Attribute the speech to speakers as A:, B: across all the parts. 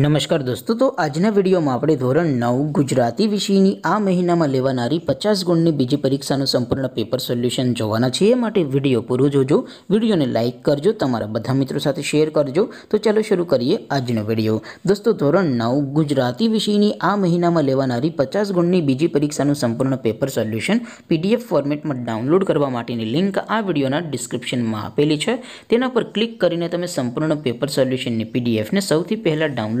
A: નમસ્કાર દોસ્તો તો આજના વિડીયોમાં આપણે ધોરણ નવ ગુજરાતી વિષયની આ મહિનામાં લેવાનારી પચાસ ગુણની બીજી પરીક્ષાનું સંપૂર્ણ પેપર સોલ્યુશન જોવાના છે એ માટે વિડીયો પૂરો જોજો વિડીયોને લાઇક કરજો તમારા બધા મિત્રો સાથે શેર કરજો તો ચાલો શરૂ કરીએ આજનો વિડીયો દોસ્તો ધોરણ નવ ગુજરાતી વિષયની આ મહિનામાં લેવાનારી પચાસ ગુણની બીજી પરીક્ષાનું સંપૂર્ણ પેપર સોલ્યુશન પીડીએફ ફોર્મેટમાં ડાઉનલોડ કરવા માટેની લિંક આ વિડીયોના ડિસ્ક્રિપ્શનમાં આપેલી છે તેના પર ક્લિક કરીને તમે સંપૂર્ણ પેપર સોલ્યુશનની પીડીએફને સૌથી પહેલાં ડાઉનલોડ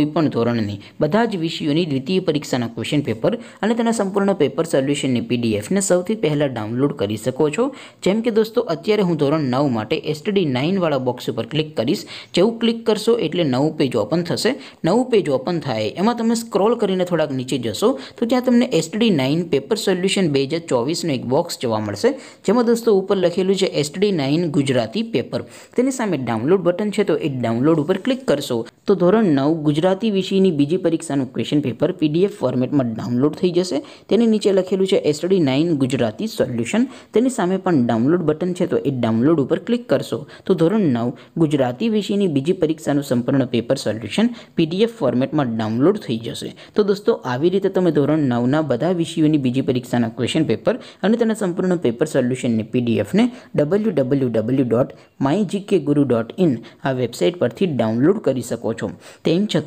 A: વિpon ધોરણની બધા જ વિષયોની દ્વિતીય પરીક્ષાના ક્વેશ્ચન પેપર અને તેના સંપૂર્ણ પેપર સોલ્યુશનની પીડીએફ ને સૌથી પહેલા ડાઉનલોડ કરી શકો છો જેમ કે દોસ્તો અત્યારે હું ધોરણ 9 માટે STD 9 વાળો બોક્સ ઉપર ક્લિક કરીશ જેવું ક્લિક કરશો એટલે નવ પેજ ઓપન થશે નવ પેજ ઓપન થાય એમાં તમે સ્ક્રોલ કરીને થોડાક નીચે જશો તો ત્યાં તમને STD 9 પેપર સોલ્યુશન 2024 નો એક બોક્સ જોવા મળશે જેમાં દોસ્તો ઉપર લખેલું છે STD 9 ગુજરાતી પેપર તેની સામે ડાઉનલોડ બટન છે તો એક ડાઉનલોડ ઉપર ક્લિક કરશો તો ધોરણ 9 ગુજરાતી વિષયની બીજી પરીક્ષાનું ક્વેશ્ચન પેપર પીડીએફ ફોર્મેટમાં ડાઉનલોડ થઈ જશે તેની નીચે લખેલું છે સ્ટડી 9 ગુજરાતી સોલ્યુશન તેની સામે પણ ડાઉનલોડ બટન છે તો એ ડાઉનલોડ ઉપર ક્લિક કરશો તો ધોરણ 9 ગુજરાતી વિષયની બીજી પરીક્ષાનું સંપૂર્ણ પેપર સોલ્યુશન પીડીએફ ફોર્મેટમાં ડાઉનલોડ થઈ જશે તો દોસ્તો આવી રીતે તમે ધોરણ 9 ના બધા વિષયોની બીજી પરીક્ષાના ક્વેશ્ચન પેપર અને તેના સંપૂર્ણ પેપર સોલ્યુશન ને પીડીએફ ને www.mygkguru.in આ વેબસાઈટ પરથી ડાઉનલોડ કરી શકો છો તેમ